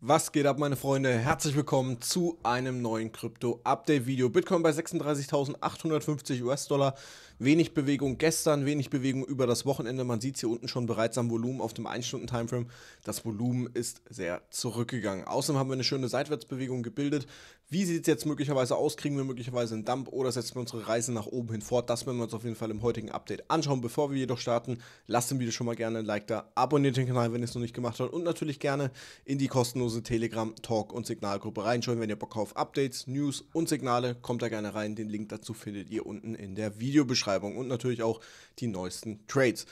Was geht ab, meine Freunde? Herzlich willkommen zu einem neuen Krypto-Update-Video. Bitcoin bei 36.850 US-Dollar. Wenig Bewegung gestern, wenig Bewegung über das Wochenende. Man sieht es hier unten schon bereits am Volumen auf dem 1-Stunden-Timeframe. Das Volumen ist sehr zurückgegangen. Außerdem haben wir eine schöne Seitwärtsbewegung gebildet. Wie sieht es jetzt möglicherweise aus? Kriegen wir möglicherweise einen Dump oder setzen wir unsere Reise nach oben hin fort? Das werden wir uns auf jeden Fall im heutigen Update anschauen. Bevor wir jedoch starten, lasst dem Video schon mal gerne ein Like da, abonniert den Kanal, wenn ihr es noch nicht gemacht habt und natürlich gerne in die kostenlosen kostenlose Telegram, Talk und Signalgruppe reinschauen, wenn ihr Bock auf Updates, News und Signale, kommt da gerne rein. Den Link dazu findet ihr unten in der Videobeschreibung und natürlich auch die neuesten Trades.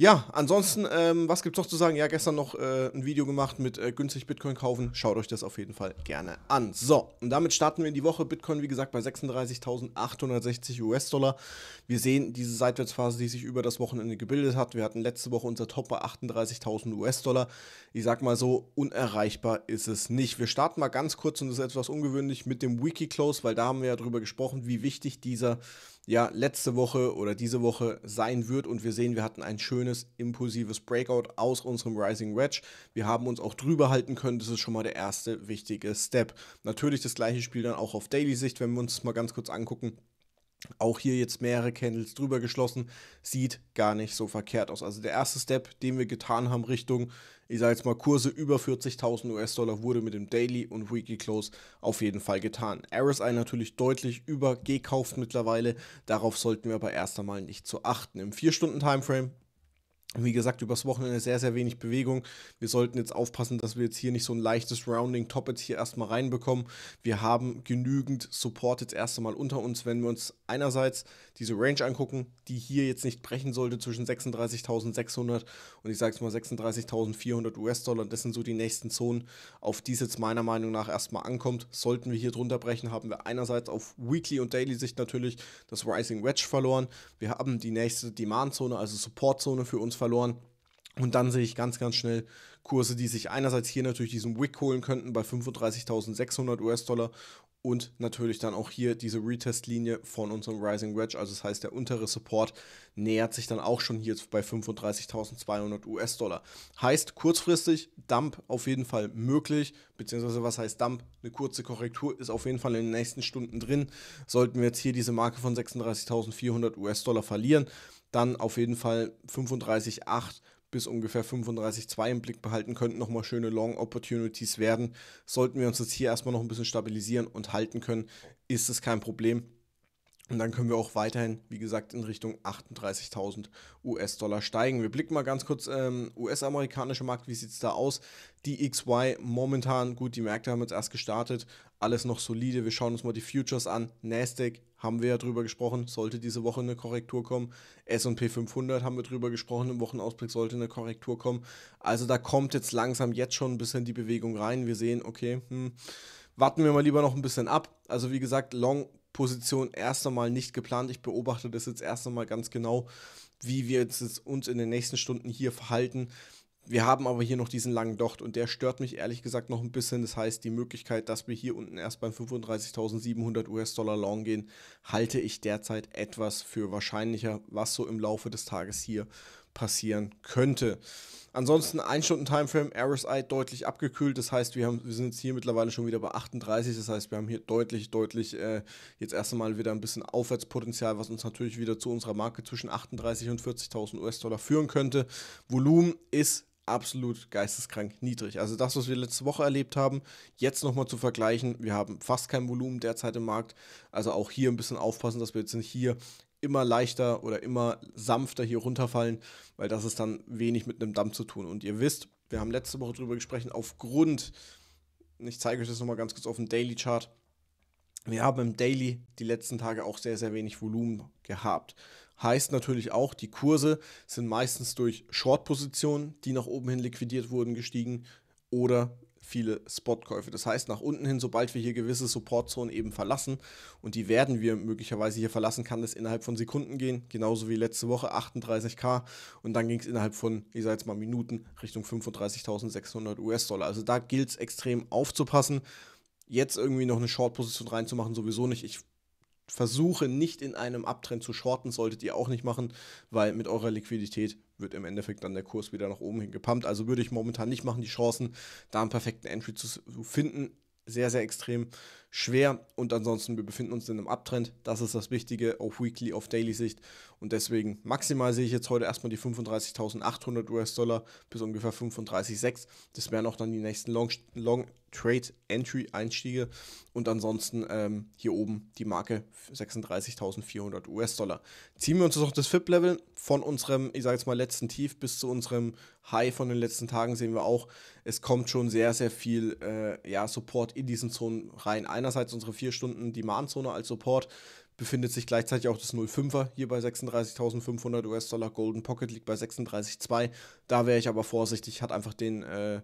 Ja, ansonsten, ähm, was gibt's noch zu sagen? Ja, gestern noch äh, ein Video gemacht mit äh, günstig Bitcoin kaufen. Schaut euch das auf jeden Fall gerne an. So, und damit starten wir in die Woche. Bitcoin, wie gesagt, bei 36.860 US-Dollar. Wir sehen diese Seitwärtsphase, die sich über das Wochenende gebildet hat. Wir hatten letzte Woche unser Top bei 38.000 US-Dollar. Ich sag mal so, unerreichbar ist es nicht. Wir starten mal ganz kurz, und das ist etwas ungewöhnlich, mit dem Wiki-Close, weil da haben wir ja drüber gesprochen, wie wichtig dieser ja letzte Woche oder diese Woche sein wird. Und wir sehen, wir hatten ein schönes, impulsives Breakout aus unserem Rising Wedge. Wir haben uns auch drüber halten können. Das ist schon mal der erste wichtige Step. Natürlich das gleiche Spiel dann auch auf Daily-Sicht, wenn wir uns das mal ganz kurz angucken auch hier jetzt mehrere Candles drüber geschlossen, sieht gar nicht so verkehrt aus. Also der erste Step, den wir getan haben Richtung, ich sage jetzt mal Kurse über 40.000 US-Dollar, wurde mit dem Daily und Weekly Close auf jeden Fall getan. RSI natürlich deutlich übergekauft mittlerweile, darauf sollten wir aber erst einmal nicht zu achten. Im 4-Stunden-Timeframe wie gesagt, übers Wochenende sehr, sehr wenig Bewegung. Wir sollten jetzt aufpassen, dass wir jetzt hier nicht so ein leichtes Rounding Top jetzt hier erstmal reinbekommen. Wir haben genügend Support jetzt erst einmal unter uns, wenn wir uns einerseits diese Range angucken, die hier jetzt nicht brechen sollte zwischen 36.600 und ich sage es mal 36.400 US-Dollar. Das sind so die nächsten Zonen, auf die es jetzt meiner Meinung nach erstmal ankommt. Sollten wir hier drunter brechen, haben wir einerseits auf Weekly- und Daily-Sicht natürlich das Rising Wedge verloren. Wir haben die nächste Demand-Zone, also Support-Zone für uns verloren. Und dann sehe ich ganz, ganz schnell Kurse, die sich einerseits hier natürlich diesen Wick holen könnten bei 35.600 US-Dollar und natürlich dann auch hier diese Retest-Linie von unserem Rising Wedge. Also das heißt, der untere Support nähert sich dann auch schon hier bei 35.200 US-Dollar. Heißt kurzfristig Dump auf jeden Fall möglich, beziehungsweise was heißt Dump? Eine kurze Korrektur ist auf jeden Fall in den nächsten Stunden drin. Sollten wir jetzt hier diese Marke von 36.400 US-Dollar verlieren, dann auf jeden Fall 35,8 bis ungefähr 35,2 im Blick behalten, könnten nochmal schöne Long Opportunities werden. Sollten wir uns jetzt hier erstmal noch ein bisschen stabilisieren und halten können, ist es kein Problem. Und dann können wir auch weiterhin, wie gesagt, in Richtung 38.000 US-Dollar steigen. Wir blicken mal ganz kurz ähm, US-amerikanische Markt, wie sieht es da aus? Die XY momentan, gut, die Märkte haben jetzt erst gestartet, alles noch solide. Wir schauen uns mal die Futures an. Nasdaq haben wir ja drüber gesprochen, sollte diese Woche eine Korrektur kommen. S&P 500 haben wir drüber gesprochen, im Wochenausblick sollte eine Korrektur kommen. Also da kommt jetzt langsam jetzt schon ein bisschen die Bewegung rein. Wir sehen, okay, hm, warten wir mal lieber noch ein bisschen ab. Also wie gesagt, Long Position erst einmal nicht geplant. Ich beobachte das jetzt erst einmal ganz genau, wie wir jetzt uns in den nächsten Stunden hier verhalten. Wir haben aber hier noch diesen langen Docht und der stört mich ehrlich gesagt noch ein bisschen. Das heißt, die Möglichkeit, dass wir hier unten erst beim 35.700 US-Dollar Long gehen, halte ich derzeit etwas für wahrscheinlicher, was so im Laufe des Tages hier passieren könnte. Ansonsten ein Stunden Timeframe, RSI deutlich abgekühlt. Das heißt, wir, haben, wir sind jetzt hier mittlerweile schon wieder bei 38. Das heißt, wir haben hier deutlich, deutlich äh, jetzt erst einmal wieder ein bisschen Aufwärtspotenzial, was uns natürlich wieder zu unserer Marke zwischen 38 und 40.000 US-Dollar führen könnte. Volumen ist absolut geisteskrank niedrig. Also das, was wir letzte Woche erlebt haben, jetzt nochmal zu vergleichen. Wir haben fast kein Volumen derzeit im Markt. Also auch hier ein bisschen aufpassen, dass wir jetzt nicht hier immer leichter oder immer sanfter hier runterfallen, weil das ist dann wenig mit einem Dampf zu tun. Und ihr wisst, wir haben letzte Woche darüber gesprochen, aufgrund, ich zeige euch das nochmal ganz kurz auf dem Daily Chart, wir haben im Daily die letzten Tage auch sehr, sehr wenig Volumen gehabt. Heißt natürlich auch, die Kurse sind meistens durch Short-Positionen, die nach oben hin liquidiert wurden, gestiegen oder viele Spotkäufe. Das heißt, nach unten hin, sobald wir hier gewisse Supportzonen eben verlassen, und die werden wir möglicherweise hier verlassen, kann das innerhalb von Sekunden gehen, genauso wie letzte Woche 38k und dann ging es innerhalb von, ich sage jetzt mal Minuten, Richtung 35.600 US-Dollar. Also da gilt es extrem aufzupassen. Jetzt irgendwie noch eine Short-Position reinzumachen, sowieso nicht. Ich versuche nicht in einem Abtrend zu shorten, solltet ihr auch nicht machen, weil mit eurer Liquidität wird im Endeffekt dann der Kurs wieder nach oben hin gepumpt. Also würde ich momentan nicht machen, die Chancen, da einen perfekten Entry zu finden, sehr, sehr extrem schwer und ansonsten wir befinden uns in einem Abtrend. Das ist das Wichtige auf Weekly, auf Daily Sicht und deswegen maximal sehe ich jetzt heute erstmal die 35.800 US-Dollar bis ungefähr 35,6. Das wären auch dann die nächsten Long, Long Trade Entry Einstiege und ansonsten ähm, hier oben die Marke 36.400 US-Dollar. Ziehen wir uns jetzt noch das FIP-Level von unserem, ich sage jetzt mal, letzten Tief bis zu unserem High von den letzten Tagen sehen wir auch, es kommt schon sehr, sehr viel äh, ja, Support in diesen Zonen rein einerseits unsere 4 Stunden Demand-Zone als Support, befindet sich gleichzeitig auch das 05er hier bei 36.500 US-Dollar. Golden Pocket liegt bei 36,2. Da wäre ich aber vorsichtig, hat einfach den, äh,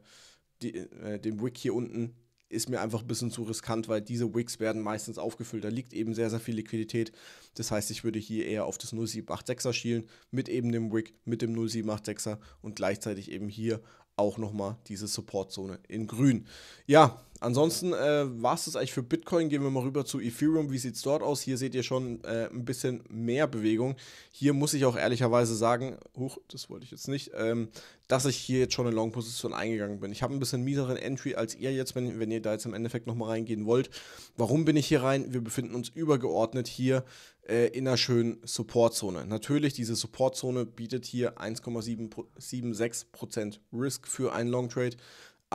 die, äh, den Wick hier unten. Ist mir einfach ein bisschen zu riskant, weil diese Wicks werden meistens aufgefüllt. Da liegt eben sehr, sehr viel Liquidität. Das heißt, ich würde hier eher auf das 0786er schielen, mit eben dem Wick, mit dem 0786er und gleichzeitig eben hier auch nochmal diese Supportzone in grün. Ja, Ansonsten äh, war es das eigentlich für Bitcoin. Gehen wir mal rüber zu Ethereum. Wie sieht es dort aus? Hier seht ihr schon äh, ein bisschen mehr Bewegung. Hier muss ich auch ehrlicherweise sagen, huch, das wollte ich jetzt nicht, ähm, dass ich hier jetzt schon in Long-Position eingegangen bin. Ich habe ein bisschen mieseren Entry als ihr jetzt, wenn, wenn ihr da jetzt im Endeffekt nochmal reingehen wollt. Warum bin ich hier rein? Wir befinden uns übergeordnet hier äh, in einer schönen Supportzone. Natürlich, diese Supportzone bietet hier 1,76% Risk für einen Long-Trade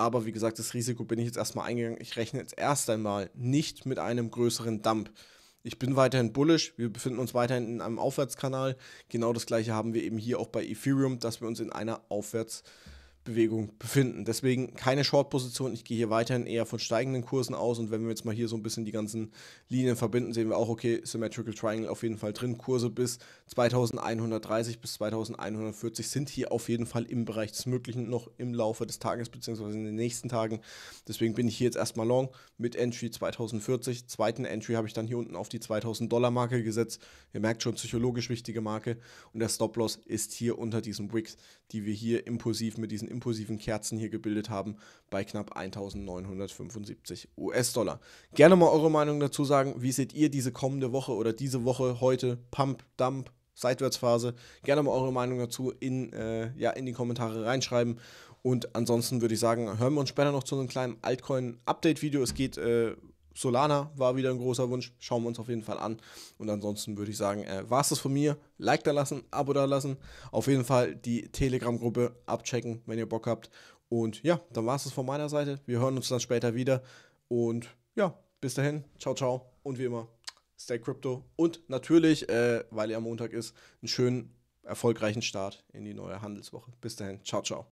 aber wie gesagt, das Risiko bin ich jetzt erstmal eingegangen. Ich rechne jetzt erst einmal nicht mit einem größeren Dump. Ich bin weiterhin bullish, wir befinden uns weiterhin in einem Aufwärtskanal. Genau das gleiche haben wir eben hier auch bei Ethereum, dass wir uns in einer Aufwärtskanal Bewegung befinden. Deswegen keine Short-Position. Ich gehe hier weiterhin eher von steigenden Kursen aus. Und wenn wir jetzt mal hier so ein bisschen die ganzen Linien verbinden, sehen wir auch, okay, Symmetrical Triangle auf jeden Fall drin. Kurse bis 2130 bis 2140 sind hier auf jeden Fall im Bereich des Möglichen noch im Laufe des Tages beziehungsweise in den nächsten Tagen. Deswegen bin ich hier jetzt erstmal long mit Entry 2040. Zweiten Entry habe ich dann hier unten auf die 2000 Dollar Marke gesetzt. Ihr merkt schon, psychologisch wichtige Marke. Und der Stop-Loss ist hier unter diesem Wicks, die wir hier impulsiv mit diesen impulsiven Kerzen hier gebildet haben, bei knapp 1975 US-Dollar. Gerne mal eure Meinung dazu sagen. Wie seht ihr diese kommende Woche oder diese Woche heute? Pump, Dump, Seitwärtsphase. Gerne mal eure Meinung dazu in, äh, ja, in die Kommentare reinschreiben. Und ansonsten würde ich sagen, hören wir uns später noch zu einem kleinen Altcoin-Update-Video. Es geht äh, Solana war wieder ein großer Wunsch. Schauen wir uns auf jeden Fall an. Und ansonsten würde ich sagen, äh, war es das von mir. Like da lassen, Abo da lassen. Auf jeden Fall die Telegram-Gruppe abchecken, wenn ihr Bock habt. Und ja, dann war es das von meiner Seite. Wir hören uns dann später wieder. Und ja, bis dahin. Ciao, ciao. Und wie immer, stay crypto. Und natürlich, äh, weil ihr am Montag ist, einen schönen, erfolgreichen Start in die neue Handelswoche. Bis dahin. Ciao, ciao.